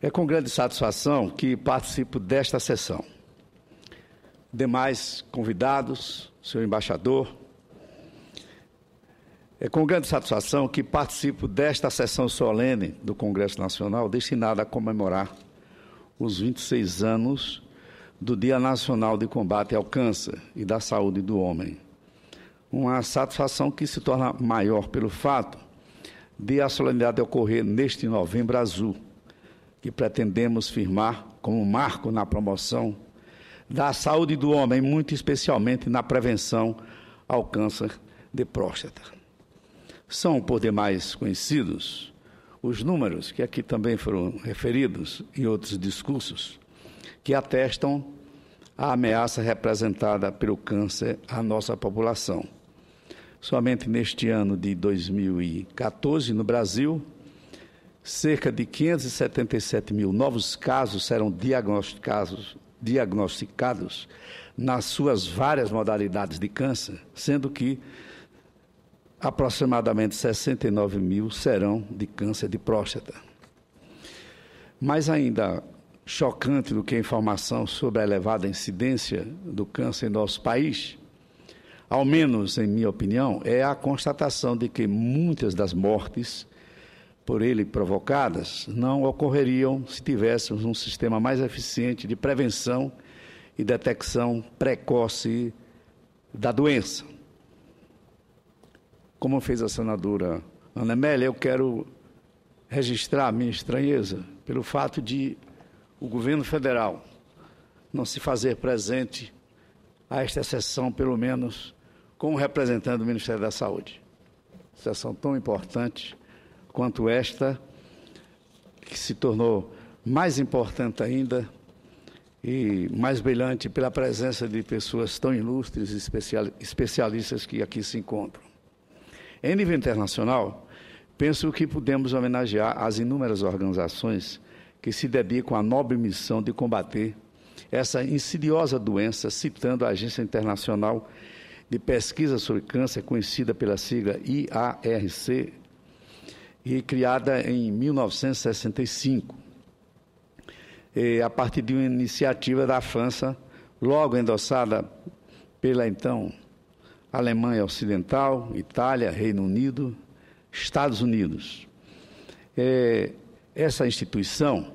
É com grande satisfação que participo desta sessão. Demais convidados, senhor embaixador, é com grande satisfação que participo desta sessão solene do Congresso Nacional, destinada a comemorar os 26 anos do Dia Nacional de Combate ao Câncer e da Saúde do Homem. Uma satisfação que se torna maior pelo fato de a solenidade ocorrer neste novembro azul que pretendemos firmar como marco na promoção da saúde do homem, muito especialmente na prevenção ao câncer de próstata. São, por demais, conhecidos os números que aqui também foram referidos em outros discursos, que atestam a ameaça representada pelo câncer à nossa população. Somente neste ano de 2014, no Brasil, Cerca de 577 mil novos casos serão diagnosticados, diagnosticados nas suas várias modalidades de câncer, sendo que aproximadamente 69 mil serão de câncer de próstata. Mais ainda chocante do que a informação sobre a elevada incidência do câncer em nosso país, ao menos em minha opinião, é a constatação de que muitas das mortes por ele provocadas não ocorreriam se tivéssemos um sistema mais eficiente de prevenção e detecção precoce da doença. Como fez a senadora Ana Amélia, eu quero registrar minha estranheza pelo fato de o governo federal não se fazer presente a esta sessão, pelo menos com o representante do Ministério da Saúde. Sessão tão importante quanto esta, que se tornou mais importante ainda e mais brilhante pela presença de pessoas tão ilustres e especialistas que aqui se encontram. Em nível internacional, penso que podemos homenagear as inúmeras organizações que se dedicam à nobre missão de combater essa insidiosa doença, citando a Agência Internacional de Pesquisa sobre Câncer, conhecida pela sigla IARC, e criada em 1965, a partir de uma iniciativa da França, logo endossada pela então Alemanha Ocidental, Itália, Reino Unido, Estados Unidos. essa instituição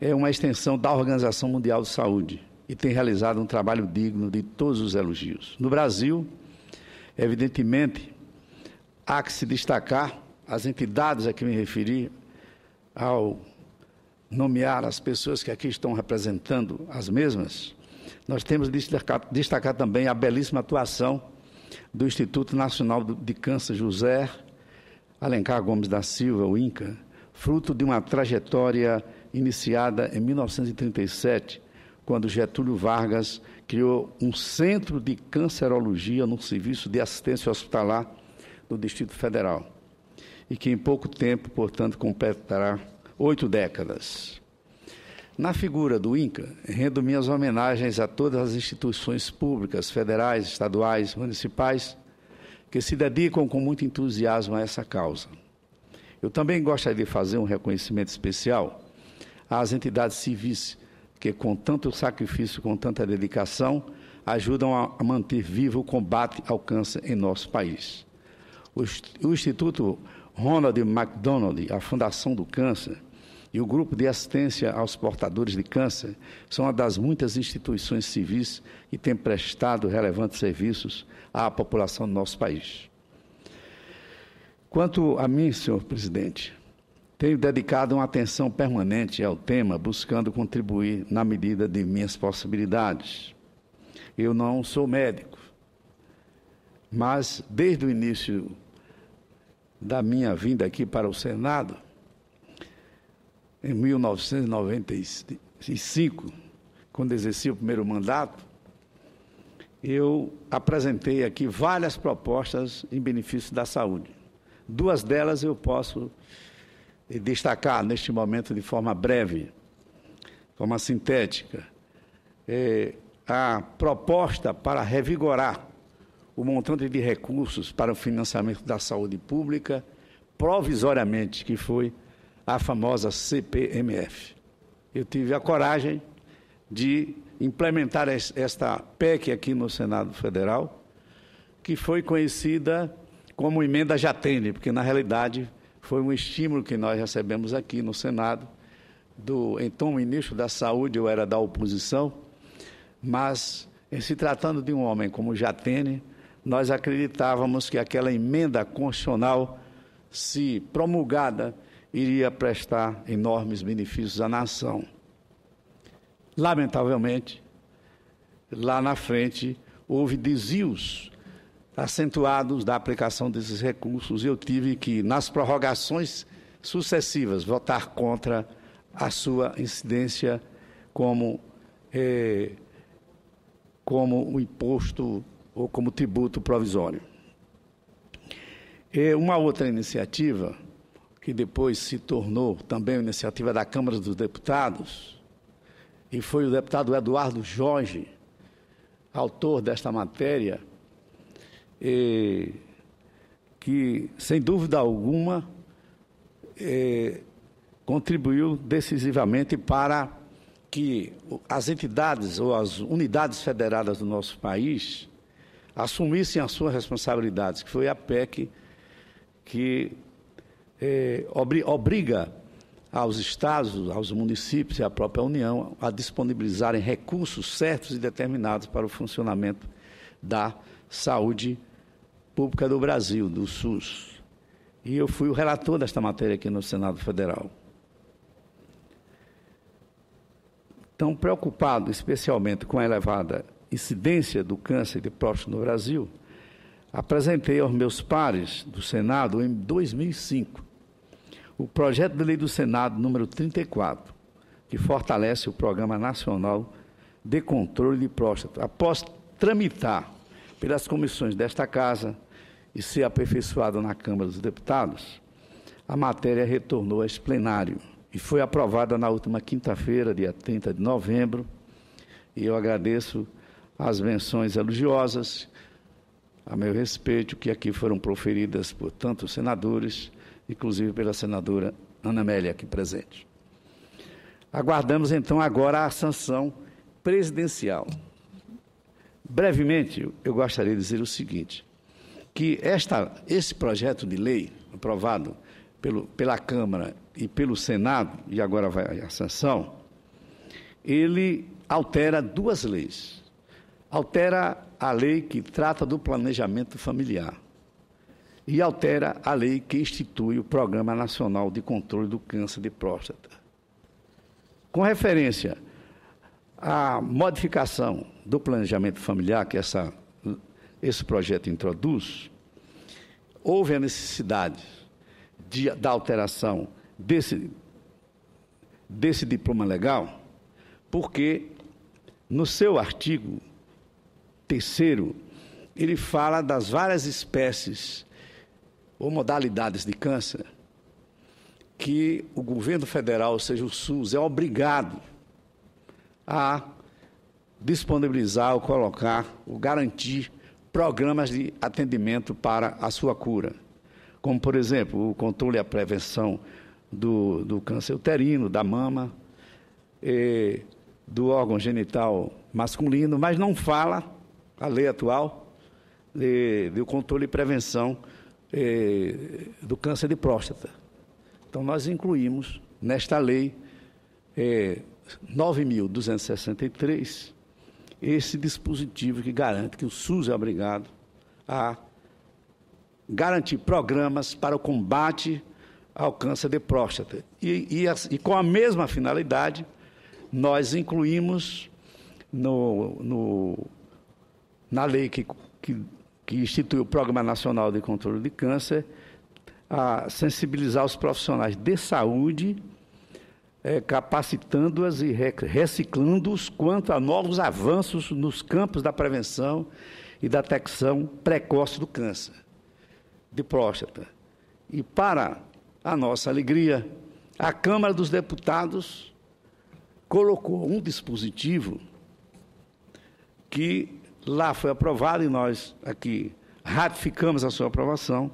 é uma extensão da Organização Mundial de Saúde e tem realizado um trabalho digno de todos os elogios. No Brasil, evidentemente, há que se destacar as entidades a que me referi ao nomear as pessoas que aqui estão representando as mesmas, nós temos de destacar, destacar também a belíssima atuação do Instituto Nacional de Câncer José Alencar Gomes da Silva, o INCA, fruto de uma trajetória iniciada em 1937, quando Getúlio Vargas criou um centro de cancerologia no Serviço de Assistência Hospitalar do Distrito Federal e que em pouco tempo, portanto, completará oito décadas. Na figura do INCA, rendo minhas homenagens a todas as instituições públicas, federais, estaduais, municipais, que se dedicam com muito entusiasmo a essa causa. Eu também gostaria de fazer um reconhecimento especial às entidades civis que, com tanto sacrifício, com tanta dedicação, ajudam a manter vivo o combate ao câncer em nosso país. O Instituto Ronald McDonald, a Fundação do Câncer, e o Grupo de Assistência aos Portadores de Câncer são uma das muitas instituições civis que têm prestado relevantes serviços à população do nosso país. Quanto a mim, senhor presidente, tenho dedicado uma atenção permanente ao tema, buscando contribuir na medida de minhas possibilidades. Eu não sou médico, mas desde o início da minha vinda aqui para o Senado, em 1995, quando exerci o primeiro mandato, eu apresentei aqui várias propostas em benefício da saúde. Duas delas eu posso destacar neste momento de forma breve, de forma sintética. É a proposta para revigorar o montante de recursos para o financiamento da saúde pública, provisoriamente, que foi a famosa CPMF. Eu tive a coragem de implementar esta PEC aqui no Senado Federal, que foi conhecida como emenda Jatene, porque na realidade foi um estímulo que nós recebemos aqui no Senado do então ministro da Saúde, eu era da oposição, mas se tratando de um homem como Jatene, nós acreditávamos que aquela emenda constitucional, se promulgada, iria prestar enormes benefícios à nação. Lamentavelmente, lá na frente, houve desvios acentuados da aplicação desses recursos e eu tive que, nas prorrogações sucessivas, votar contra a sua incidência como, eh, como um imposto ou como tributo provisório. E uma outra iniciativa, que depois se tornou também iniciativa da Câmara dos Deputados, e foi o deputado Eduardo Jorge, autor desta matéria, que, sem dúvida alguma, contribuiu decisivamente para que as entidades ou as unidades federadas do nosso país assumissem as suas responsabilidades, que foi a PEC que é, obriga aos estados, aos municípios e à própria União a disponibilizarem recursos certos e determinados para o funcionamento da saúde pública do Brasil, do SUS. E eu fui o relator desta matéria aqui no Senado Federal. Tão preocupado especialmente com a elevada incidência do câncer de próstata no Brasil, apresentei aos meus pares do Senado em 2005 o projeto de lei do Senado número 34, que fortalece o Programa Nacional de Controle de Próstata. Após tramitar pelas comissões desta Casa e ser aperfeiçoado na Câmara dos Deputados, a matéria retornou a plenário e foi aprovada na última quinta-feira, dia 30 de novembro. E eu agradeço as menções elogiosas, a meu respeito, que aqui foram proferidas por tantos senadores, inclusive pela senadora Ana Amélia, aqui presente. Aguardamos então agora a sanção presidencial. Brevemente, eu gostaria de dizer o seguinte: que esta, esse projeto de lei aprovado pelo, pela Câmara e pelo Senado, e agora vai a sanção, ele altera duas leis altera a lei que trata do planejamento familiar e altera a lei que institui o Programa Nacional de Controle do Câncer de Próstata. Com referência à modificação do planejamento familiar que essa, esse projeto introduz, houve a necessidade de, da alteração desse, desse diploma legal, porque no seu artigo terceiro, ele fala das várias espécies ou modalidades de câncer que o governo federal, ou seja, o SUS, é obrigado a disponibilizar ou colocar ou garantir programas de atendimento para a sua cura, como, por exemplo, o controle e a prevenção do, do câncer uterino, da mama, eh, do órgão genital masculino, mas não fala a lei atual de, de controle e prevenção eh, do câncer de próstata. Então, nós incluímos nesta lei é, eh, 9.263 esse dispositivo que garante que o SUS é obrigado a garantir programas para o combate ao câncer de próstata. E, e, e com a mesma finalidade, nós incluímos no, no na lei que, que, que institui o Programa Nacional de Controle de Câncer, a sensibilizar os profissionais de saúde, é, capacitando-as e reciclando-os quanto a novos avanços nos campos da prevenção e da detecção precoce do câncer de próstata. E para a nossa alegria, a Câmara dos Deputados colocou um dispositivo que lá foi aprovado e nós aqui ratificamos a sua aprovação,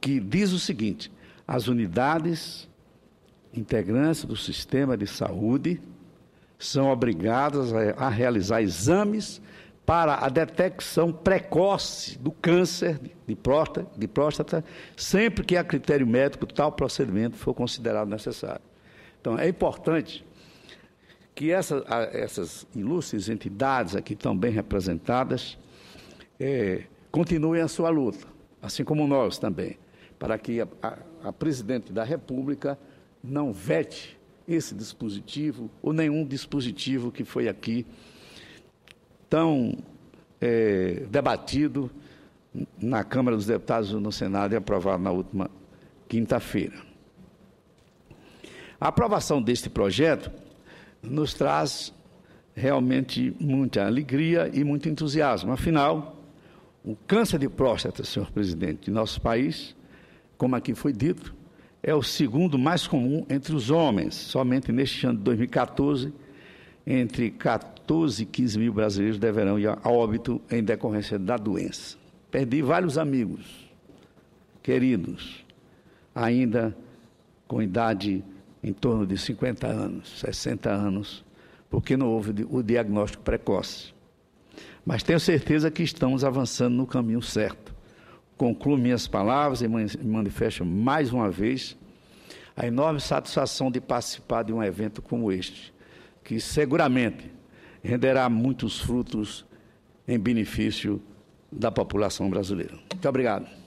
que diz o seguinte: as unidades integrantes do sistema de saúde são obrigadas a, a realizar exames para a detecção precoce do câncer de próstata, de próstata, sempre que a critério médico tal procedimento for considerado necessário. Então, é importante que essa, essas ilustres entidades aqui tão bem representadas é, continuem a sua luta, assim como nós também, para que a, a, a presidente da República não vete esse dispositivo ou nenhum dispositivo que foi aqui tão é, debatido na Câmara dos Deputados ou no Senado e aprovado na última quinta-feira. A aprovação deste projeto nos traz realmente muita alegria e muito entusiasmo. Afinal, o câncer de próstata, senhor presidente, de nosso país, como aqui foi dito, é o segundo mais comum entre os homens. Somente neste ano de 2014, entre 14 e 15 mil brasileiros deverão ir a óbito em decorrência da doença. Perdi vários amigos, queridos, ainda com idade em torno de 50 anos, 60 anos, porque não houve o diagnóstico precoce. Mas tenho certeza que estamos avançando no caminho certo. Concluo minhas palavras e manifesto mais uma vez a enorme satisfação de participar de um evento como este, que seguramente renderá muitos frutos em benefício da população brasileira. Muito obrigado.